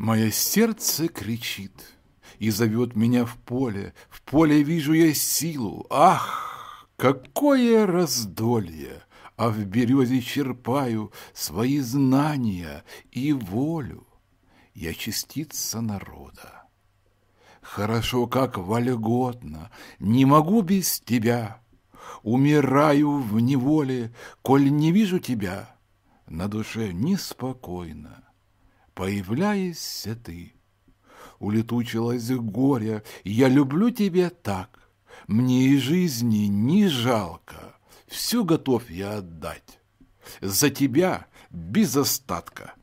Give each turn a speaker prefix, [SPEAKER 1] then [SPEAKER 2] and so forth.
[SPEAKER 1] Мое сердце кричит и зовет меня в поле. В поле вижу я силу. Ах, какое раздолье! А в березе черпаю свои знания и волю. Я частица народа. Хорошо, как вольготно, не могу без тебя. Умираю в неволе, коль не вижу тебя. На душе неспокойно появляешься ты. Улетучилось горе, я люблю тебя так. Мне и жизни не жалко, всю готов я отдать. За тебя без остатка